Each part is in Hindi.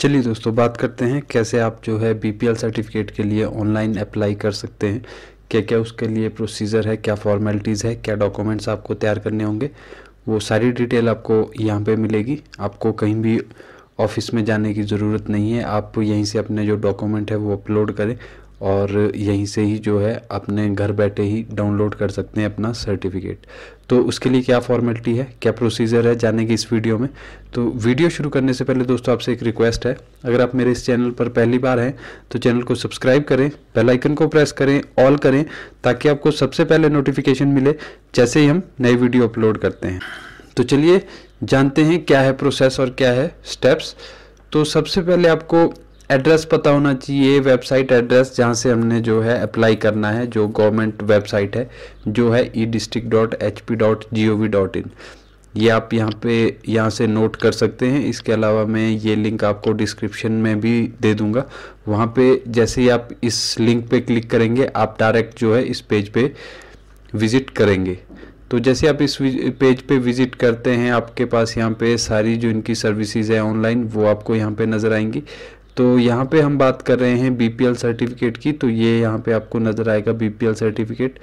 चलिए दोस्तों बात करते हैं कैसे आप जो है बीपीएल सर्टिफिकेट के लिए ऑनलाइन अप्लाई कर सकते हैं क्या क्या उसके लिए प्रोसीजर है क्या फॉर्मेलिटीज़ है क्या डॉक्यूमेंट्स आपको तैयार करने होंगे वो सारी डिटेल आपको यहाँ पे मिलेगी आपको कहीं भी ऑफिस में जाने की ज़रूरत नहीं है आप यहीं से अपने जो डॉक्यूमेंट है वो अपलोड करें और यहीं से ही जो है अपने घर बैठे ही डाउनलोड कर सकते हैं अपना सर्टिफिकेट तो उसके लिए क्या फॉर्मेलिटी है क्या प्रोसीजर है जाने की इस वीडियो में तो वीडियो शुरू करने से पहले दोस्तों आपसे एक रिक्वेस्ट है अगर आप मेरे इस चैनल पर पहली बार हैं तो चैनल को सब्सक्राइब करें बेल आइकन को प्रेस करें ऑल करें ताकि आपको सबसे पहले नोटिफिकेशन मिले जैसे ही हम नई वीडियो अपलोड करते हैं तो चलिए जानते हैं क्या है प्रोसेस और क्या है स्टेप्स तो सबसे पहले आपको एड्रेस पता होना चाहिए ये वेबसाइट एड्रेस जहाँ से हमने जो है अप्लाई करना है जो गवर्नमेंट वेबसाइट है जो है E district dot H P dot G O V dot in ये आप यहाँ पे यहाँ से नोट कर सकते हैं इसके अलावा मैं ये लिंक आपको डिस्क्रिप्शन में भी दे दूँगा वहाँ पे जैसे ही आप इस लिंक पे क्लिक करेंगे आप डायरेक्ट जो है इस पेज पे विज़िट करेंगे तो जैसे आप इस पेज पे विज़िट करते हैं आपके पास यहाँ पे सारी जो इनकी सर्विसेज है ऑनलाइन वो आपको यहाँ पे नज़र आएंगी तो यहाँ पे हम बात कर रहे हैं बीपीएल सर्टिफिकेट की तो ये यहाँ पे आपको नज़र आएगा बीपीएल सर्टिफिकेट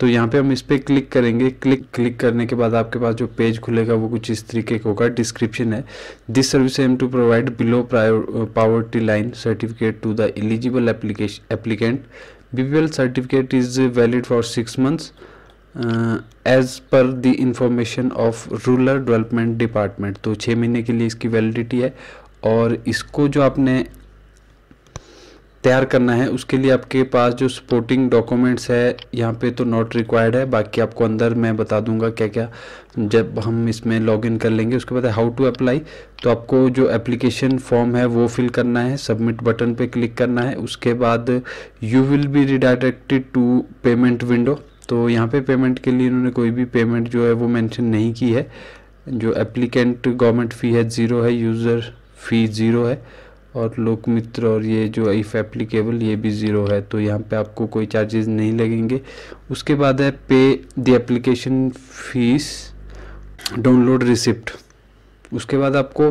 तो यहाँ पे हम इस पर क्लिक करेंगे क्लिक क्लिक करने के बाद आपके पास जो पेज खुलेगा वो कुछ इस तरीके का होगा डिस्क्रिप्शन है this service aim to provide below poverty line certificate to the eligible applicant BPL certificate is valid for six months as per the information of rural development department तो छः महीने के लिए इसकी वैलिडिटी है और इसको जो आपने तैयार करना है उसके लिए आपके पास जो सपोर्टिंग डॉक्यूमेंट्स है यहाँ पे तो नॉट रिक्वायर्ड है बाकी आपको अंदर मैं बता दूंगा क्या क्या जब हम इसमें लॉगिन कर लेंगे उसके बाद हाउ टू अप्लाई तो आपको जो एप्लीकेशन फॉर्म है वो फिल करना है सबमिट बटन पे क्लिक करना है उसके बाद you will be redirected to payment window तो यहाँ पे पेमेंट के लिए इन्होंने कोई भी पेमेंट जो है वो मैंशन नहीं की है जो एप्लीकेंट गवर्नमेंट फ़ी है ज़ीरो है यूज़र फ़ी ज़ीरो है और लोक मित्र और ये जो इफ़ एप्लीकेबल ये भी ज़ीरो है तो यहाँ पे आपको कोई चार्जेस नहीं लगेंगे उसके बाद है pay the application fees download receipt उसके बाद आपको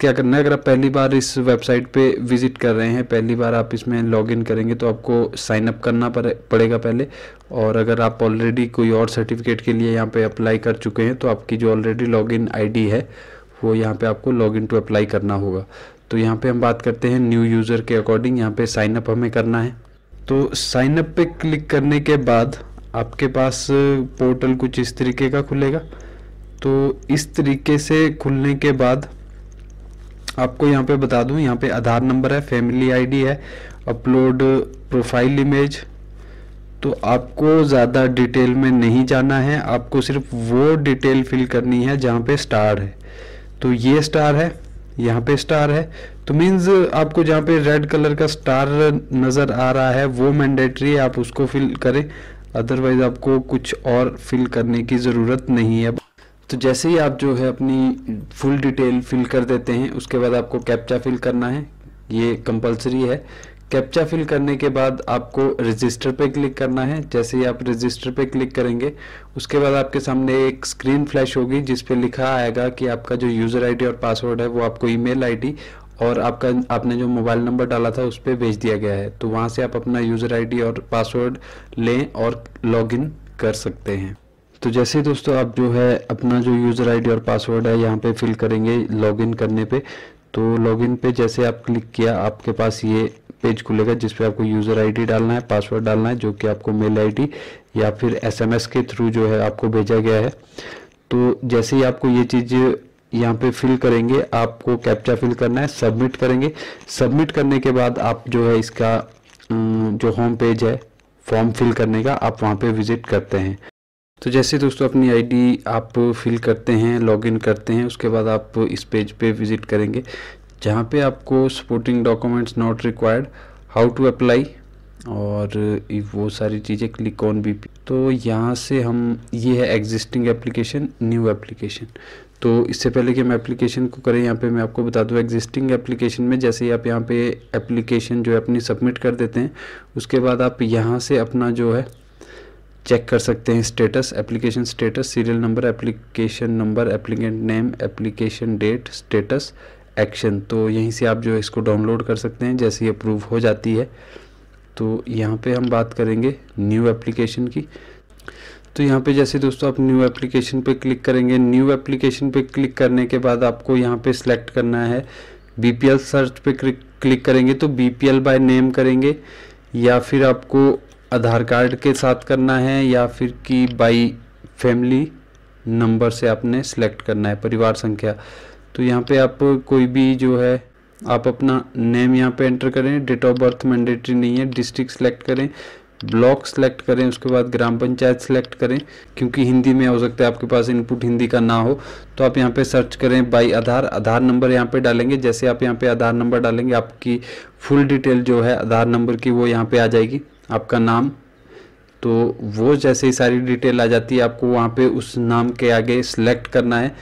क्या करना है अगर आप पहली बार इस वेबसाइट पे विज़िट कर रहे हैं पहली बार आप इसमें लॉगिन करेंगे तो आपको साइनअप करना पड़ेगा पहले और अगर आप ऑलरेडी कोई और सर्टिफिकेट के लिए यहाँ पे अप्लाई कर चुके हैं तो आपकी जो ऑलरेडी लॉगिन आईडी है वो यहाँ पे आपको लॉगिन टू अप्लाई करना होगा तो यहाँ पे हम बात करते हैं न्यू यूज़र के अकॉर्डिंग यहाँ पे साइनअप हमें करना है तो साइन अप पे क्लिक करने के बाद आपके पास पोर्टल कुछ इस तरीके का खुलेगा तो इस तरीके से खुलने के बाद आपको यहाँ पे बता दूँ यहाँ पे आधार नंबर है फैमिली आईडी है अपलोड प्रोफाइल इमेज तो आपको ज़्यादा डिटेल में नहीं जाना है आपको सिर्फ वो डिटेल फिल करनी है जहाँ पे स्टार है तो ये स्टार है यहाँ पे स्टार है तो मीन्स आपको जहाँ पे रेड कलर का स्टार नज़र आ रहा है वो मैंडेटरी है आप उसको फिल करें अदरवाइज आपको कुछ और फिल करने की ज़रूरत नहीं है तो जैसे ही आप जो है अपनी फुल डिटेल फिल कर देते हैं उसके बाद आपको कैप्चा फिल करना है ये कंपलसरी है कैप्चा फिल करने के बाद आपको रजिस्टर पे क्लिक करना है जैसे ही आप रजिस्टर पे क्लिक करेंगे उसके बाद आपके सामने एक स्क्रीन फ्लैश होगी जिस पे लिखा आएगा कि आपका जो यूज़र आईडी और पासवर्ड है वो आपको ईमेल आईडी और आपका आपने जो मोबाइल नंबर डाला था उस पर भेज दिया गया है तो वहाँ से आप अपना यूज़र आई और पासवर्ड लें और लॉग कर सकते हैं तो जैसे दोस्तों आप जो है अपना जो यूज़र आई और पासवर्ड है यहाँ पे फिल करेंगे लॉग करने पे तो लॉगिन पे जैसे आप क्लिक किया आपके पास ये पेज खुलेगा जिस पे आपको यूज़र आईडी डालना है पासवर्ड डालना है जो कि आपको मेल आईडी या फिर एसएमएस के थ्रू जो है आपको भेजा गया है तो जैसे ही आपको ये चीज़ यहाँ पे फिल करेंगे आपको कैप्चा फिल करना है सबमिट करेंगे सबमिट करने के बाद आप जो है इसका जो होम पेज है फॉर्म फिल करने का आप वहाँ पे विजिट करते हैं तो जैसे दोस्तों अपनी आईडी आप फिल करते हैं लॉगिन करते हैं उसके बाद आप इस पेज पे विज़िट करेंगे जहाँ पे आपको supporting documents not required how to apply और वो सारी चीज़ें क्लिक ऑन बी तो यहाँ से हम ये है एग्जिस्टिंग एप्लीकेशन न्यू एप्लीकेशन तो इससे पहले कि हम एप्लीकेशन को करें यहाँ पे मैं आपको बता दूँ एग्जिस्टिंग एप्लीकेशन में जैसे ही आप यहाँ पे एप्लीकेशन जो है अपनी सबमिट कर देते हैं उसके बाद आप यहाँ से अपना जो है चेक कर सकते हैं status application status serial number application number applicant name application date status action तो यहीं से आप जो इसको डाउनलोड कर सकते हैं जैसे ही अप्रूव हो जाती है तो यहाँ पे हम बात करेंगे न्यू एप्लीकेशन की तो यहाँ पे जैसे दोस्तों आप न्यू एप्लीकेशन पे क्लिक करेंगे न्यू एप्लीकेशन पे क्लिक करने के बाद आपको यहाँ पे सिलेक्ट करना है बी सर्च पे क्लिक करेंगे तो बी पी बाय नेम करेंगे या फिर आपको आधार कार्ड के साथ करना है या फिर कि बाई फैमिली नंबर से आपने सेलेक्ट करना है परिवार संख्या तो यहाँ पे आप कोई भी जो है आप अपना नेम यहाँ पे एंटर करें डेट ऑफ बर्थ मैंडेटरी नहीं है डिस्ट्रिक्ट सेलेक्ट करें ब्लॉक सेलेक्ट करें उसके बाद ग्राम पंचायत सेलेक्ट करें क्योंकि हिंदी में हो सकता है आपके पास इनपुट हिंदी का ना हो तो आप यहाँ पे सर्च करें बाई आधार आधार नंबर यहाँ पे डालेंगे जैसे आप यहाँ पे आधार नंबर डालेंगे आपकी फुल डिटेल जो है आधार नंबर की वो यहाँ पे आ जाएगी आपका नाम तो वो जैसे ही सारी डिटेल आ जाती है आपको वहाँ पे उस नाम के आगे सिलेक्ट करना है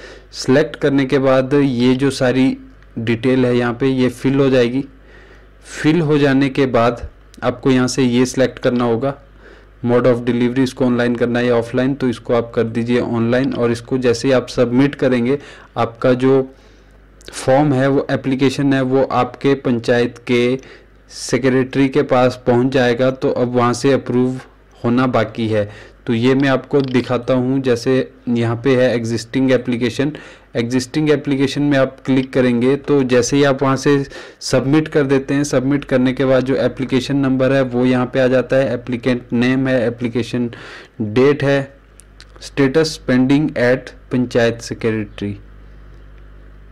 सिलेक्ट करने के बाद ये जो सारी डिटेल है यहाँ पे ये फिल हो जाएगी फिल हो जाने के बाद आपको यहाँ से ये सिलेक्ट करना होगा मोड ऑफ डिलीवरी इसको ऑनलाइन करना है या ऑफलाइन तो इसको आप कर दीजिए ऑनलाइन और इसको जैसे ही आप सबमिट करेंगे आपका जो फॉर्म है वो एप्लीकेशन है वो आपके पंचायत के सेक्रेटरी के पास पहुंच जाएगा तो अब वहाँ से अप्रूव होना बाकी है तो ये मैं आपको दिखाता हूँ जैसे यहाँ पे है एग्जिस्टिंग एप्लीकेशन एग्जिस्टिंग एप्लीकेशन में आप क्लिक करेंगे तो जैसे ही आप वहाँ से सबमिट कर देते हैं सबमिट करने के बाद जो एप्लीकेशन नंबर है वो यहाँ पे आ जाता है एप्लीकेंट नेम है एप्लीकेशन डेट है status pending at panchayat secretary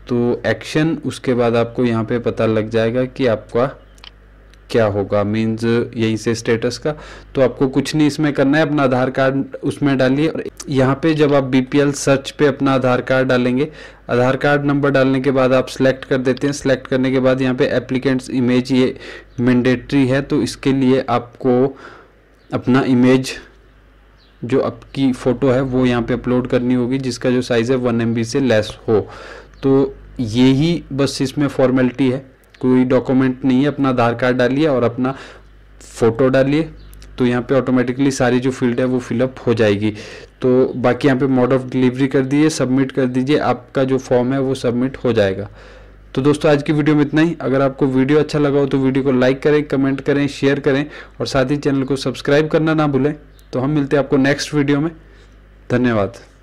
तो एक्शन उसके बाद आपको यहाँ पे पता लग जाएगा कि आपका क्या होगा मीन्स यहीं से स्टेटस का तो आपको कुछ नहीं इसमें करना है अपना आधार कार्ड उसमें डालिए और यहाँ पे जब आप बी सर्च पे अपना आधार कार्ड डालेंगे आधार कार्ड नंबर डालने के बाद आप सेलेक्ट कर देते हैं सेलेक्ट करने के बाद यहाँ पे एप्लीकेंट्स इमेज ये मैंडेटरी है तो इसके लिए आपको अपना इमेज जो आपकी फ़ोटो है वो यहाँ पे अपलोड करनी होगी जिसका जो साइज़ है वन एम से लेस हो तो यही बस इसमें फॉर्मेलिटी है कोई डॉक्यूमेंट नहीं है अपना आधार कार्ड डालिए और अपना फ़ोटो डालिए तो यहाँ पे ऑटोमेटिकली सारी जो फील्ड है वो फिलअप हो जाएगी तो बाकी यहाँ पे मोड ऑफ डिलीवरी कर दीजिए सबमिट कर दीजिए आपका जो फॉर्म है वो सबमिट हो जाएगा तो दोस्तों आज की वीडियो में इतना ही अगर आपको वीडियो अच्छा लगा हो तो वीडियो को लाइक करें कमेंट करें शेयर करें और साथ ही चैनल को सब्सक्राइब करना ना भूलें तो हम मिलते हैं आपको नेक्स्ट वीडियो में धन्यवाद